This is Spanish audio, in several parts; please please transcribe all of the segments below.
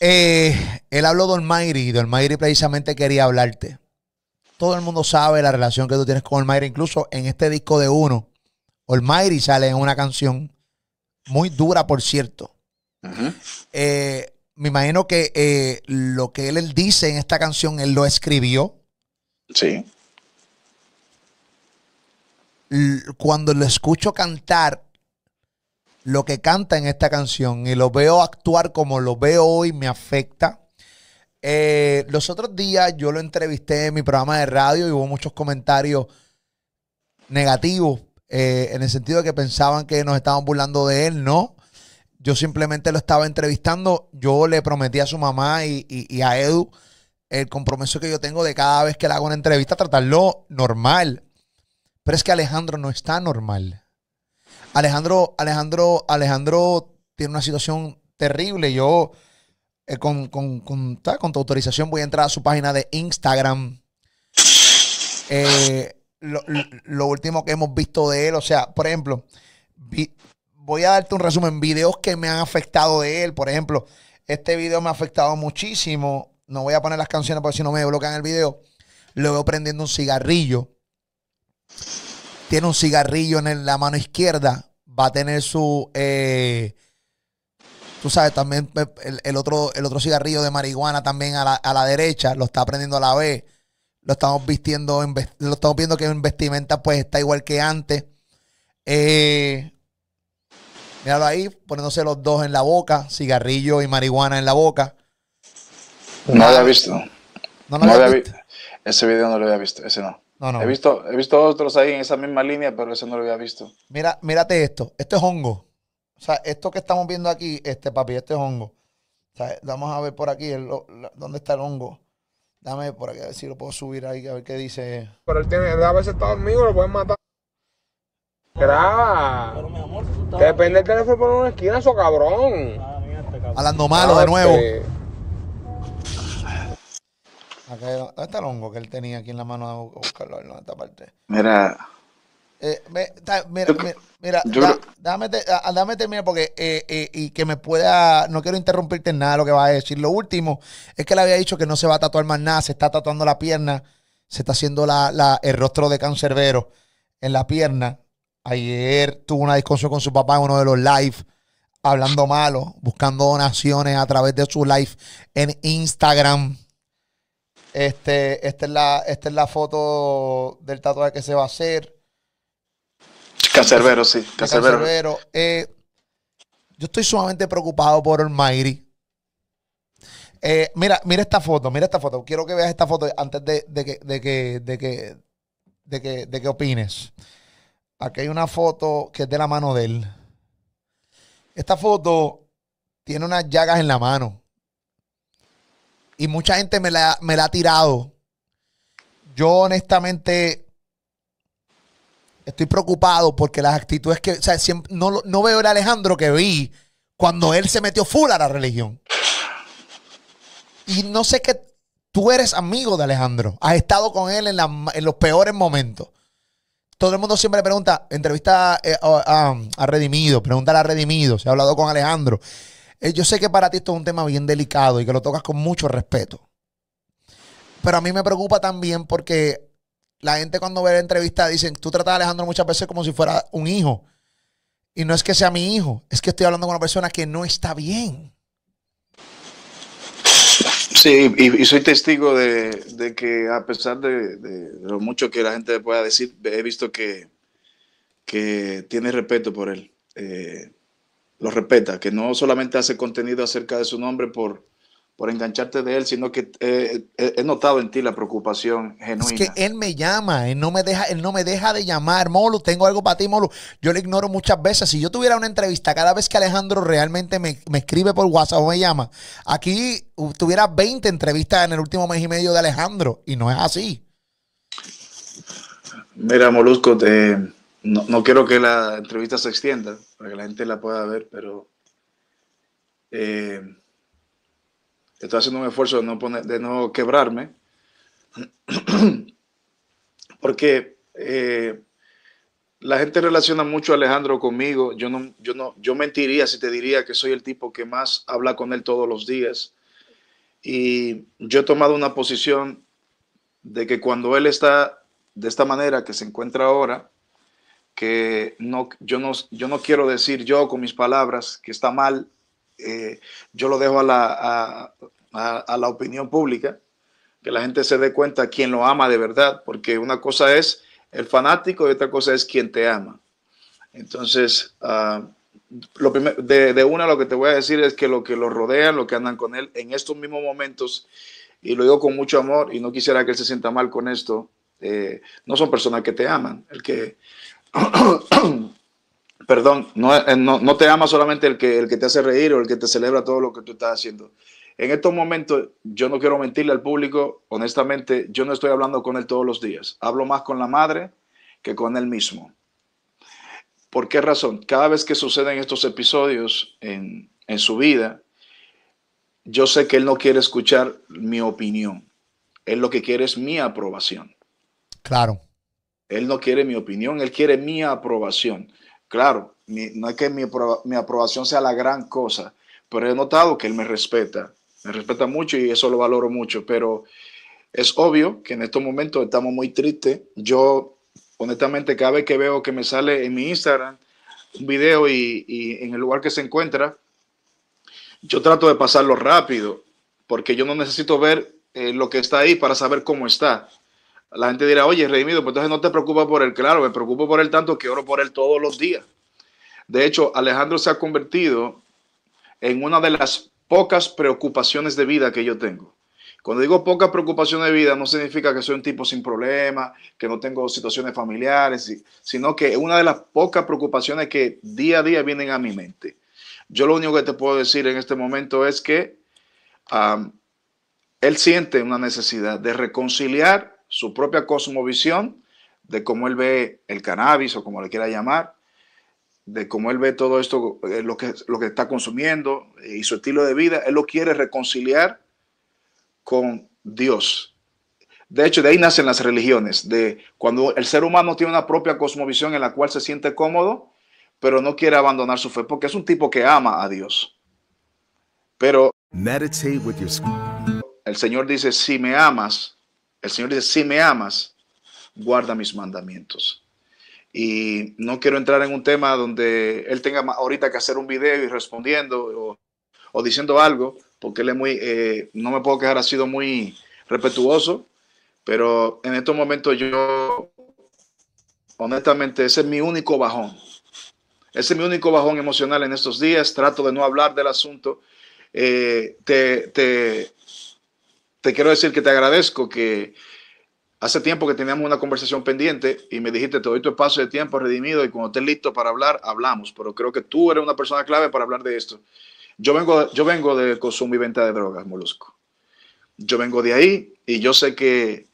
Eh, él habló de Olmairi y de precisamente quería hablarte. Todo el mundo sabe la relación que tú tienes con Olmairi, Incluso en este disco de uno, Olmairi sale en una canción muy dura, por cierto. Eh, me imagino que eh, lo que él, él, dice en esta canción, él lo escribió. Sí. Cuando lo escucho cantar, lo que canta en esta canción y lo veo actuar como lo veo hoy me afecta. Eh, los otros días yo lo entrevisté en mi programa de radio y hubo muchos comentarios negativos eh, en el sentido de que pensaban que nos estaban burlando de él, ¿no? Yo simplemente lo estaba entrevistando, yo le prometí a su mamá y, y a Edu el compromiso que yo tengo de cada vez que le hago una entrevista tratarlo normal. Pero es que Alejandro no está normal. Alejandro, Alejandro, Alejandro tiene una situación terrible. Yo, eh, con, con, tu autorización, voy a entrar a su página de Instagram. Eh, lo, último que hemos visto de él, o sea, por ejemplo, voy a darte un resumen, videos que me han afectado de él, por ejemplo, este video me ha afectado muchísimo, no voy a poner las canciones porque si no me bloquean el video, luego prendiendo un cigarrillo tiene un cigarrillo en la mano izquierda, va a tener su... Eh, tú sabes, también eh, el, otro, el otro cigarrillo de marihuana también a la, a la derecha, lo está aprendiendo a la vez. Lo estamos vistiendo, lo estamos viendo que en vestimenta pues está igual que antes. Eh, míralo ahí, poniéndose los dos en la boca, cigarrillo y marihuana en la boca. No lo había visto. No ese video no lo había visto, ese no. No, no. He visto, he visto otros ahí en esa misma línea, pero ese no lo había visto. Mira, mírate esto. Esto es hongo. O sea, esto que estamos viendo aquí, este papi, este es hongo. O sea, vamos a ver por aquí dónde está el hongo. Dame por aquí a ver si lo puedo subir ahí, a ver qué dice. Pero él tiene, a veces está dormido, lo pueden matar. Graba. Pero mi amor, depende el teléfono por una esquina, eso cabrón. Ah, mira, este Hablando malo de nuevo. Acá, ¿Dónde está el hongo que él tenía aquí en la mano? a buscarlo en esta parte. Mira. mira, mira, dame, terminar porque eh, eh, y que me pueda, no quiero interrumpirte en nada lo que vas a decir. Lo último es que le había dicho que no se va a tatuar más nada, se está tatuando la pierna, se está haciendo la, el rostro de cancerbero en la pierna. Ayer tuvo una discusión con su papá en uno de los live, hablando malo, buscando donaciones a través de su live en Instagram este, esta, es la, esta es la foto del tatuaje que se va a hacer. Cacerbero, sí. Cacerbero. Eh, yo estoy sumamente preocupado por el Eh, mira, mira esta foto, mira esta foto. Quiero que veas esta foto antes de, que, que, de, que, de que opines. Aquí hay una foto que es de la mano de él. Esta foto tiene unas llagas en la mano y mucha gente me la, me la ha tirado. Yo honestamente estoy preocupado porque las actitudes que, no, veo el Alejandro que vi cuando él se metió full a la religión. Y no sé qué, tú eres amigo de Alejandro, has estado con él en, los peores momentos. Todo el mundo siempre le pregunta, entrevista eh, a, a Redimido, pregunta a Redimido, se ha hablado con Alejandro. Eh, yo sé que para ti esto es un tema bien delicado y que lo tocas con mucho respeto. Pero a mí me preocupa también porque la gente cuando ve la entrevista dicen, tú tratas a Alejandro muchas veces como si fuera un hijo. Y no es que sea mi hijo, es que estoy hablando con una persona que no está bien. Sí, y, soy testigo de, que a pesar de, lo mucho que la gente pueda decir, he visto que, tiene respeto por él. Eh, lo respeta, que no solamente hace contenido acerca de su nombre por, por engancharte de él, sino que eh, eh, he notado en ti la preocupación genuina. Es que él me llama, él no me deja, él no me deja de llamar, Molu, tengo algo para ti, Molu. Yo le ignoro muchas veces. Si yo tuviera una entrevista cada vez que Alejandro realmente me, me escribe por WhatsApp o me llama, aquí tuviera 20 entrevistas en el último mes y medio de Alejandro, y no es así. Mira, Molusco, te no, quiero que la entrevista se extienda para que la gente la pueda ver, pero eh, estoy haciendo un esfuerzo de no, quebrarme, porque eh, la gente relaciona mucho a Alejandro conmigo. Yo, no, yo, no, yo mentiría si te diría que soy el tipo que más habla con él todos los días. Y yo he tomado una posición de que cuando él está de esta manera que se encuentra ahora, que no, yo, no, yo no quiero decir yo con mis palabras que está mal, eh, yo lo dejo a la, a, la opinión pública, que la gente se dé cuenta quién lo ama de verdad, porque una cosa es el fanático y otra cosa es quien te ama. Entonces, ah, de, una lo que te voy a decir es que lo que lo rodean, lo que andan con él en estos mismos momentos, y lo digo con mucho amor y no quisiera que él se sienta mal con esto, eh, no son personas que te aman. El que, perdón, eh, no, te ama solamente el que, el que te hace reír o el que te celebra todo lo que tú estás haciendo. En estos momentos, yo no quiero mentirle al público, honestamente, yo no estoy hablando con él todos los días. Hablo más con la madre que con él mismo. ¿Por qué razón? Cada vez que suceden estos episodios en, en su vida, yo sé que él no quiere escuchar mi opinión. Él lo que quiere es mi aprobación. Claro. Él no quiere mi opinión, él quiere mi aprobación. Claro, no es que mi, aprobación sea la gran cosa, pero he notado que él me respeta, me respeta mucho y eso lo valoro mucho, pero es obvio que en estos momentos estamos muy tristes. Yo, honestamente, cada vez que veo que me sale en mi Instagram un video y, en el lugar que se encuentra, yo trato de pasarlo rápido, porque yo no necesito ver eh, lo que está ahí para saber cómo está la gente dirá, oye, redimido, pues entonces no te preocupa por él. Claro, me preocupo por él tanto que oro por él todos los días. De hecho, Alejandro se ha convertido en una de las pocas preocupaciones de vida que yo tengo. Cuando digo pocas preocupaciones de vida, no significa que soy un tipo sin problemas, que no tengo situaciones familiares, sino que es una de las pocas preocupaciones que día a día vienen a mi mente. Yo lo único que te puedo decir en este momento es que él siente una necesidad de reconciliar su propia cosmovisión de cómo él ve el cannabis o como le quiera llamar, de cómo él ve todo esto, eh, lo que, lo que está consumiendo eh, y su estilo de vida. Él lo quiere reconciliar con Dios. De hecho, de ahí nacen las religiones, de cuando el ser humano tiene una propia cosmovisión en la cual se siente cómodo, pero no quiere abandonar su fe, porque es un tipo que ama a Dios. Pero el Señor dice, si me amas, el Señor dice, si me amas, guarda mis mandamientos. Y no quiero entrar en un tema donde Él tenga ahorita que hacer un video y respondiendo o, diciendo algo, porque Él es muy, eh, no me puedo quejar, ha sido muy respetuoso, pero en estos momentos yo, honestamente, ese es mi único bajón. Ese es mi único bajón emocional en estos días. Trato de no hablar del asunto. Eh, te, te quiero decir que te agradezco que hace tiempo que teníamos una conversación pendiente y me dijiste, te doy tu espacio de tiempo redimido y cuando estés listo para hablar, hablamos. Pero creo que tú eres una persona clave para hablar de esto. Yo vengo, yo vengo de consumo y venta de drogas, Molusco. Yo vengo de ahí y yo sé que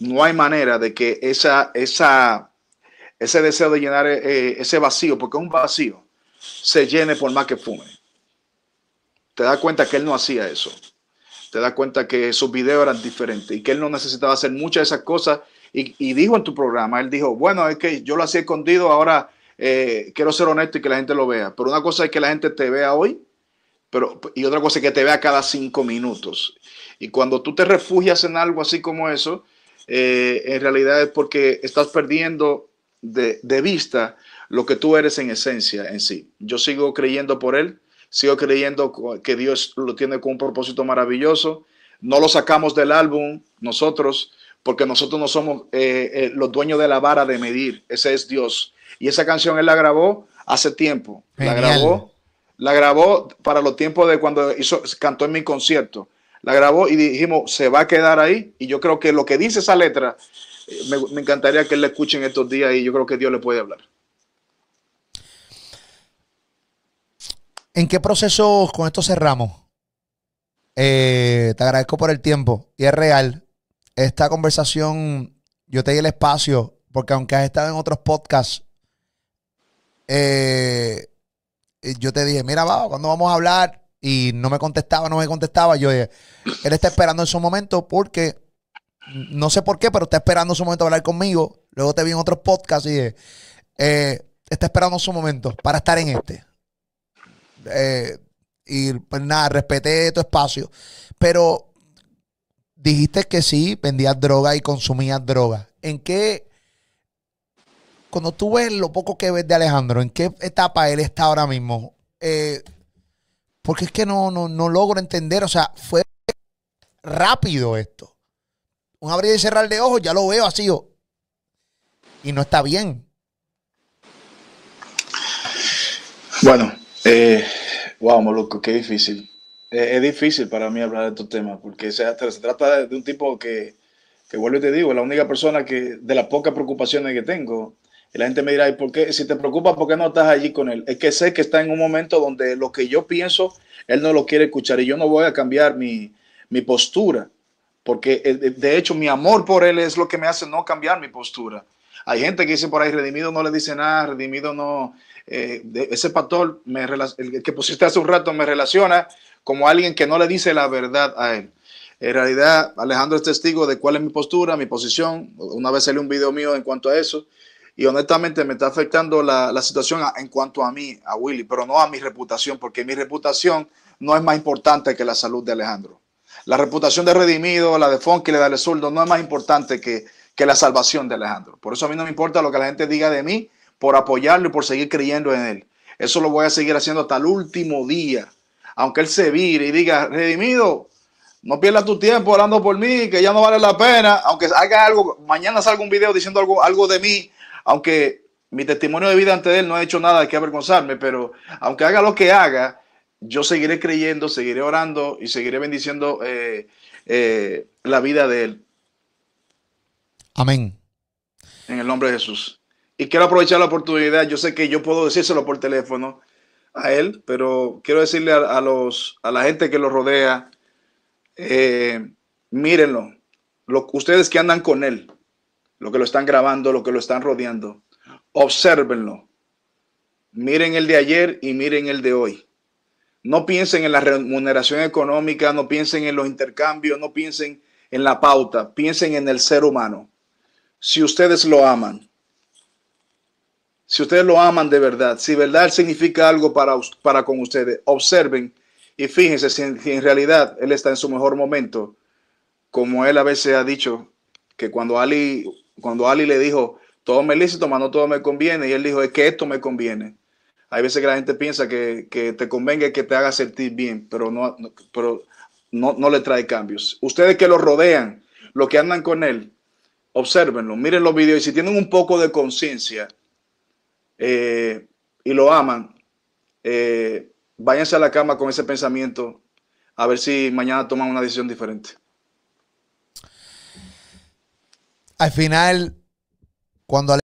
no hay manera de que esa, esa, ese deseo de llenar eh, ese vacío, porque un vacío, se llene por más que fume. Te das cuenta que él no hacía eso te das cuenta que sus videos eran diferentes y que él no necesitaba hacer muchas de esas cosas. Y, dijo en tu programa, él dijo, bueno, es que yo lo hacía escondido, ahora eh, quiero ser honesto y que la gente lo vea. Pero una cosa es que la gente te vea hoy pero, y otra cosa es que te vea cada cinco minutos. Y cuando tú te refugias en algo así como eso, eh, en realidad es porque estás perdiendo de, de vista lo que tú eres en esencia en sí. Yo sigo creyendo por él sigo creyendo que Dios lo tiene con un propósito maravilloso. No lo sacamos del álbum nosotros, porque nosotros no somos eh, eh, los dueños de la vara de medir. Ese es Dios. Y esa canción él la grabó hace tiempo. La grabó, la grabó para los tiempos de cuando hizo, cantó en mi concierto. La grabó y dijimos, se va a quedar ahí. Y yo creo que lo que dice esa letra, eh, me, encantaría que él la escuchen estos días y yo creo que Dios le puede hablar. ¿En qué proceso con esto cerramos? Eh, te agradezco por el tiempo y es real. Esta conversación, yo te di el espacio porque aunque has estado en otros podcasts, eh, yo te dije, mira, cuando vamos a hablar? Y no me contestaba, no me contestaba. Yo dije, él está esperando en su momento porque, no sé por qué, pero está esperando su momento hablar conmigo. Luego te vi en otros podcasts y dije, eh, está esperando su momento para estar en este. Eh, y pues nada, respeté tu espacio. Pero dijiste que sí, vendías droga y consumías droga. ¿En qué, cuando tú ves lo poco que ves de Alejandro, en qué etapa él está ahora mismo? Eh, porque es que no, no, no logro entender, o sea, fue rápido esto. Un abrir y cerrar de ojos, ya lo veo así. Y no está bien. Bueno, eh, wow, Moluco, qué difícil. Eh, es difícil para mí hablar de estos temas porque se, trata de un tipo que, que, vuelvo y te digo, es la única persona que, de las pocas preocupaciones que tengo, la gente me dirá, ¿y por qué? Si te preocupa, ¿por qué no estás allí con él? Es que sé que está en un momento donde lo que yo pienso, él no lo quiere escuchar y yo no voy a cambiar mi, mi postura, porque eh, de hecho mi amor por él es lo que me hace no cambiar mi postura. Hay gente que dice por ahí, redimido no le dice nada, redimido no, eh, ese pastor, que pusiste hace un rato, me relaciona como alguien que no le dice la verdad a él. En realidad, Alejandro es testigo de cuál es mi postura, mi posición. Una vez salió un video mío en cuanto a eso. Y honestamente me está afectando la, situación en cuanto a mí, a Willy, pero no a mi reputación, porque mi reputación no es más importante que la salud de Alejandro. La reputación de Redimido, la de Fonky, le de sueldo no es más importante que, que la salvación de Alejandro. Por eso a mí no me importa lo que la gente diga de mí, por apoyarlo y por seguir creyendo en Él. Eso lo voy a seguir haciendo hasta el último día. Aunque Él se vire y diga, redimido, no pierdas tu tiempo orando por mí, que ya no vale la pena. Aunque haga algo, mañana salga un video diciendo algo, algo de mí, aunque mi testimonio de vida ante Él no ha hecho nada que avergonzarme, pero aunque haga lo que haga, yo seguiré creyendo, seguiré orando y seguiré bendiciendo eh, eh, la vida de Él. Amén. En el nombre de Jesús y quiero aprovechar la oportunidad. Yo sé que yo puedo decírselo por teléfono a él, pero quiero decirle a, los, a la gente que lo rodea, eh, mírenlo, ustedes que andan con él, lo que lo están grabando, lo que lo están rodeando, observenlo. Miren el de ayer y miren el de hoy. No piensen en la remuneración económica, no piensen en los intercambios, no piensen en la pauta, piensen en el ser humano. Si ustedes lo aman, si ustedes lo aman de verdad, si verdad significa algo para, para con ustedes, observen y fíjense si en, realidad Él está en su mejor momento, como Él a veces ha dicho, que cuando Ali, cuando Ali le dijo, todo me lícito, mas no todo me conviene, y Él dijo, es que esto me conviene. Hay veces que la gente piensa que, te convenga que te haga sentir bien, pero, no, pero no, no le trae cambios. Ustedes que lo rodean, los que andan con Él, observenlo, miren los videos y si tienen un poco de conciencia, eh, y lo aman, eh, váyanse a la cama con ese pensamiento a ver si mañana toman una decisión diferente. Al final, cuando